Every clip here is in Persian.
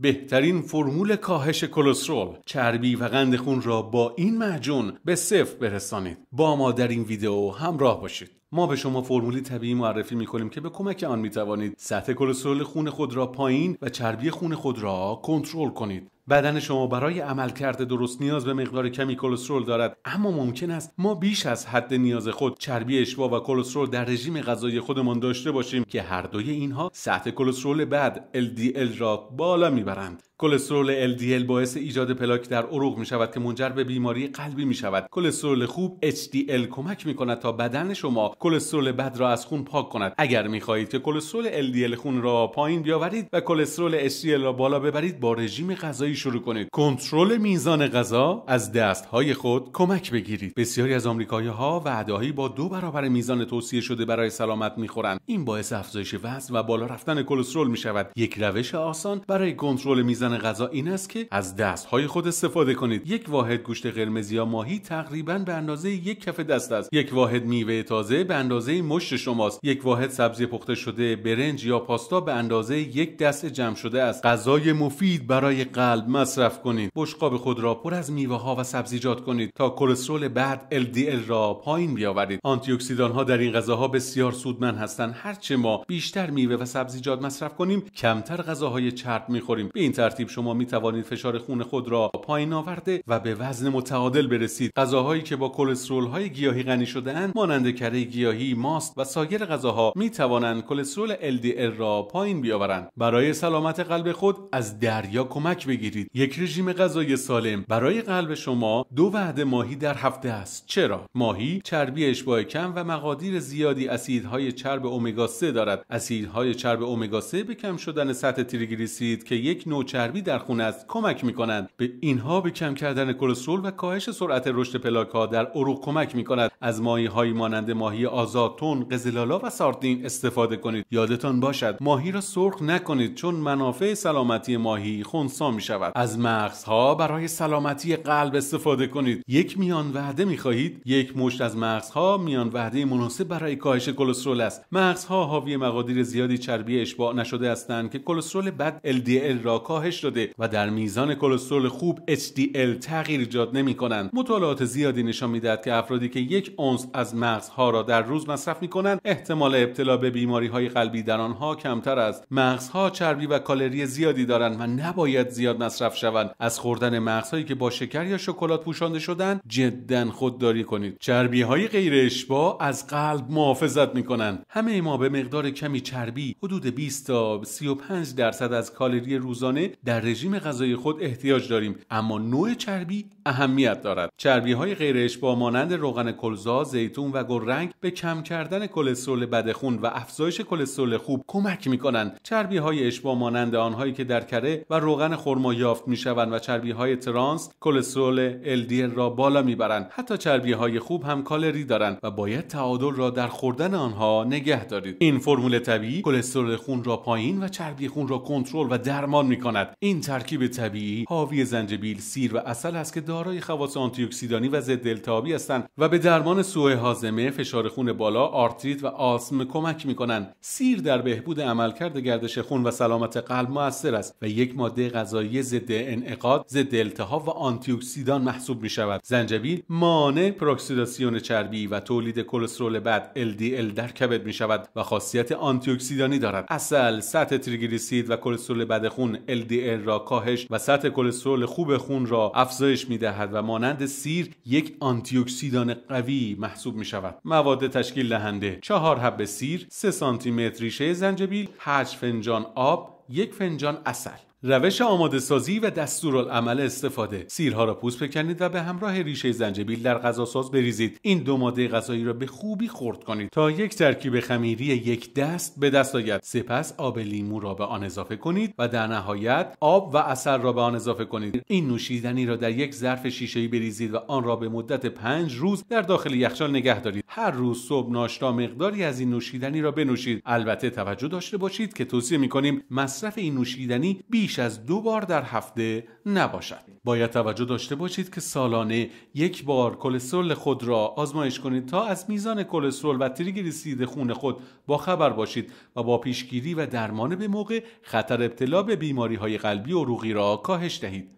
بهترین فرمول کاهش کلسترول چربی و قند خون را با این معجون به صفر برسانید با ما در این ویدیو همراه باشید ما به شما فرمولی طبیعی معرفی می کنیم که به کمک آن می توانید سطح کلسترول خون خود را پایین و چربی خون خود را کنترل کنید بدن شما برای عملکرد درست نیاز به مقدار کمی کلسترول دارد اما ممکن است ما بیش از حد نیاز خود چربی اشباع و کلسترول در رژیم غذایی خودمان داشته باشیم که هر دوی اینها سطح کلسترول بد LDL را بالا میبرند کلسترول LDL باعث ایجاد پلاک در عروق می شود که منجر به بیماری قلبی می شود کلسترول خوب HDL کمک می کند تا بدن شما کلسترول بد را از خون پاک کند اگر می خواهید که کلسترول LDL خون را پایین بیاورید و کلسترول HDL را بالا ببرید با رژیم غذایی شروع کنید کنترل میزان غذا از دست های خود کمک بگیرید بسیاری از آمریکایی ها وعده با دو برابر میزان توصیه شده برای سلامت می خورند این باعث افزایش وزن و بالا رفتن کلسترول می شود یک روش آسان برای کنترل میزان غذا این است که از دستهای خود استفاده کنید یک واحد گوشت قرمز یا ماهی تقریبا به اندازه یک کف دست است یک واحد میوه تازه به اندازه مشت شماست یک واحد سبزی پخته شده برنج یا پاستا به اندازه یک دست جمع شده است غذای مفید برای قلب مصرف کنید بشقاب خود را پر از میوه ها و سبزیجات کنید تا کلسترول بعد LDL را پایین بیاورید آنتی اکسیدان ها در این غذاها بسیار سودمند هستند هرچه ما بیشتر میوه و سبزیجات مصرف کنیم کمتر غذاهای چرب میخوریم به این ترتیب شما می توانید فشار خون خود را پایین آورده و به وزن متعادل برسید غذاهایی که با کلسترول های گیاهی غنی شده اند مانند کره گیاهی ماست و سایر غذاها می توانند کلسترول LDL را پایین بیاورند برای سلامت قلب خود از دریا کمک بگیرید یک رژیم غذای سالم برای قلب شما دو وعده ماهی در هفته است چرا ماهی چربی اشباع کم و مقادیر زیادی اسیدهای چرب امگا 3 دارد اسیدهای چرب امگا 3 به کم شدن سطح تریگلیسیرید که یک نوع چربی در خون است کمک می کنند به اینها به کم کردن کلسترول و کاهش سرعت رشد پلاک ها در عروق کمک می کند از ماهی های مانند ماهی آزاد تون قزلالا و ساردین استفاده کنید یادتان باشد ماهی را سرخ نکنید چون منافع سلامتی ماهی خونسا می شود از مغزها برای سلامتی قلب استفاده کنید یک میان وعده می خواهید یک مشت از مغزها میان وعده مناسب برای کاهش کلسترول است مغزها حاوی مقادیر زیادی چربی اشباع نشده هستند که کلسترول بد LDL را کاهش کاهش و در میزان کلسترول خوب HDL تغییر ایجاد نمی کنند مطالعات زیادی نشان میدهد که افرادی که یک اونس از مغزها را در روز مصرف می کنند احتمال ابتلا به بیماری های قلبی در آنها کمتر است مغزها چربی و کالری زیادی دارند و نباید زیاد مصرف شوند از خوردن مغزهایی که با شکر یا شکلات پوشانده شدن جدا خودداری کنید چربی های غیر اشباع از قلب محافظت می کنند همه ما به مقدار کمی چربی حدود 20 تا 35 درصد از کالری روزانه در رژیم غذایی خود احتیاج داریم اما نوع چربی اهمیت دارد چربی های غیر اشباع مانند روغن کلزا زیتون و گلرنگ به کم کردن کلسترول خون و افزایش کلسترول خوب کمک می کنند چربی های اشباع مانند آنهایی که در کره و روغن خرما یافت می شوند و چربی های ترانس کلسترول LDL را بالا میبرند حتی چربی های خوب هم کالری دارند و باید تعادل را در خوردن آنها نگه دارید این فرمول طبیعی کلسترول خون را پایین و چربی خون را کنترل و درمان می این ترکیب طبیعی حاوی زنجبیل، سیر و اصل است که دارای خواص آنتیوکسیدانی و ضد التهابی هستند و به درمان سوء هاضمه، فشار خون بالا، آرتریت و آسم کمک کنند. سیر در بهبود عملکرد گردش خون و سلامت قلب موثر است و یک ماده غذایی ضد انعقاد، ضد التهاب و اکسیدان محسوب شود زنجبیل مانع پروکسیداسیون چربی و تولید کلسترول بد LDL در کبد شود و خاصیت آنتیاکسیدانی دارد. اصل سطح تریگلیسیرید و کلسترول بد خون LDL LDL را کاهش و سطح کلسترول خوب خون را افزایش می دهد و مانند سیر یک آنتی اکسیدان قوی محسوب می شود مواد تشکیل دهنده چهار حب سیر سه سانتی متر ریشه زنجبیل 8 فنجان آب یک فنجان اصل روش آماده سازی و دستورالعمل استفاده سیرها را پوست بکنید و به همراه ریشه زنجبیل در غذاساز بریزید این دو ماده غذایی را به خوبی خرد کنید تا یک ترکیب خمیری یک دست به دست آید سپس آب لیمو را به آن اضافه کنید و در نهایت آب و اثر را به آن اضافه کنید این نوشیدنی را در یک ظرف شیشه‌ای بریزید و آن را به مدت پنج روز در داخل یخچال نگه دارید هر روز صبح ناشتا مقداری از این نوشیدنی را بنوشید البته توجه داشته باشید که توصیه می‌کنیم مصرف این نوشیدنی بیش از دو بار در هفته نباشد باید توجه داشته باشید که سالانه یک بار کلسترول خود را آزمایش کنید تا از میزان کلسترول و تریگلیسیرید خون خود با خبر باشید و با پیشگیری و درمان به موقع خطر ابتلا به بیماری های قلبی و روغی را کاهش دهید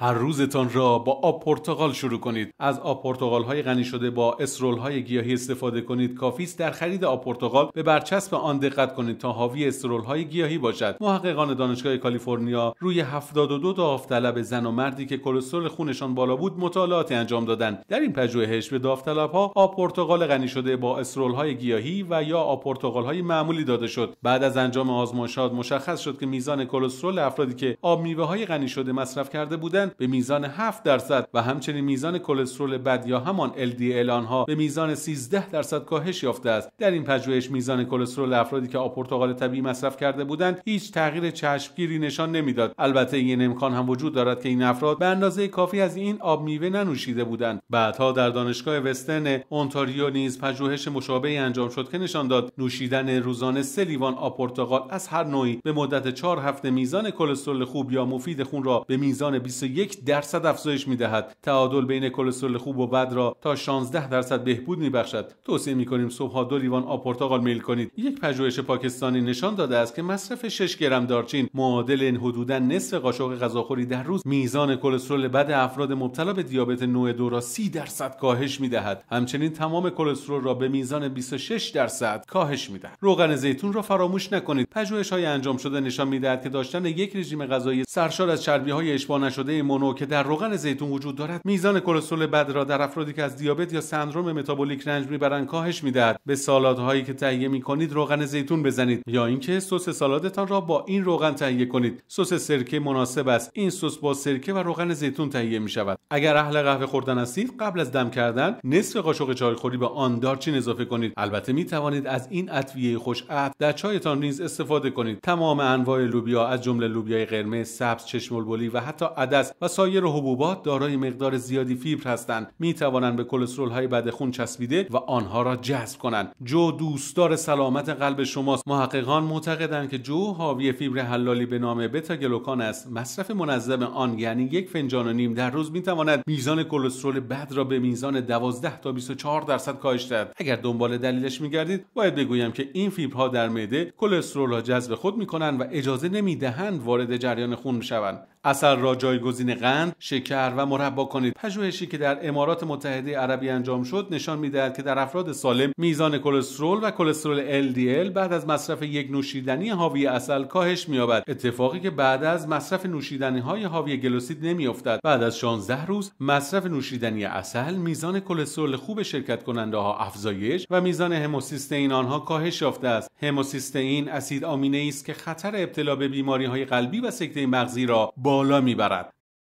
هر روزتان را با آب پرتغال شروع کنید از آب پرتغال های غنی شده با اسرول های گیاهی استفاده کنید کافی است در خرید آب پرتغال به برچسب آن دقت کنید تا حاوی اسرول های گیاهی باشد محققان دانشگاه کالیفرنیا روی 72 تا داوطلب زن و مردی که کلسترول خونشان بالا بود مطالعاتی انجام دادند در این پژوهش به داوطلب ها آب پرتغال غنی شده با اسرول های گیاهی و یا آب های معمولی داده شد بعد از انجام آزمایشات مشخص شد که میزان کلسترول افرادی که آب میوه های غنی شده مصرف کرده بودند به میزان 7 درصد و همچنین میزان کلسترول بد یا همان LDL آنها به میزان 13 درصد کاهش یافته است در این پژوهش میزان کلسترول افرادی که آب پرتقال طبیعی مصرف کرده بودند هیچ تغییر چشمگیری نشان نمیداد البته این امکان هم وجود دارد که این افراد به اندازه کافی از این آب میوه ننوشیده بودند بعدها در دانشگاه وسترن اونتاریو نیز پژوهش مشابهی انجام شد که نشان داد نوشیدن روزانه سه لیوان آب پرتقال از هر نوعی به مدت 4 هفته میزان کلسترول خوب یا مفید خون را به میزان 21 یک درصد افزایش میدهد تعادل بین کلسترول خوب و بد را تا 16 درصد بهبود میبخشد توصیه میکنیم صبحها دو لیوان آب پرتقال میل کنید یک پژوهش پاکستانی نشان داده است که مصرف 6 گرم دارچین معادل این حدودا نصف قاشق غذاخوری در روز میزان کلسترول بد افراد مبتلا به دیابت نوع دو را 30 درصد کاهش میدهد همچنین تمام کلسترول را به میزان 26 درصد کاهش میدهد روغن زیتون را فراموش نکنید پژوهش های انجام شده نشان میدهد که داشتن یک رژیم غذایی سرشار از چربی های اشباع نشده مونو که در روغن زیتون وجود دارد میزان کلسترول بد را در افرادی که از دیابت یا سندروم متابولیک رنج میبرند کاهش میدهد به سالادهایی که تهیه میکنید روغن زیتون بزنید یا اینکه سس سالادتان را با این روغن تهیه کنید سس سرکه مناسب است این سس با سرکه و روغن زیتون تهیه میشود اگر اهل قهوه خوردن هستید قبل از دم کردن نصف قاشق چایخوری به آن دارچین اضافه کنید البته می از این ادویه خوش در چایتان نیز استفاده کنید تمام انواع لوبیا از جمله لوبیای قرمز سبز چشم و حتی عدس و سایر حبوبات دارای مقدار زیادی فیبر هستند می توانند به کلسترول های بد خون چسبیده و آنها را جذب کنند جو دوستدار سلامت قلب شماست محققان معتقدند که جو حاوی فیبر حلالی به نام بتا گلوکان است مصرف منظم آن یعنی یک فنجان و نیم در روز می تواند میزان کلسترول بد را به میزان 12 تا 24 درصد کاهش دهد اگر دنبال دلیلش میگردید باید بگویم که این فیبرها در معده کلسترول را جذب خود می کنند و اجازه نمی دهند وارد جریان خون شوند اصل را جایگزین قند، شکر و مربا کنید. پژوهشی که در امارات متحده عربی انجام شد نشان میدهد که در افراد سالم میزان کلسترول و کلسترول LDL بعد از مصرف یک نوشیدنی حاوی اصل کاهش می‌یابد. اتفاقی که بعد از مصرف نوشیدنی های حاوی گلوسید نمیافتد. بعد از 16 روز مصرف نوشیدنی اصل میزان کلسترول خوب شرکت کننده ها افزایش و میزان هموسیستئین آنها کاهش یافته است. هموسیستئین اسید آمینه ای است که خطر ابتلا به بیماری های قلبی و سکته مغزی را بالا میبرد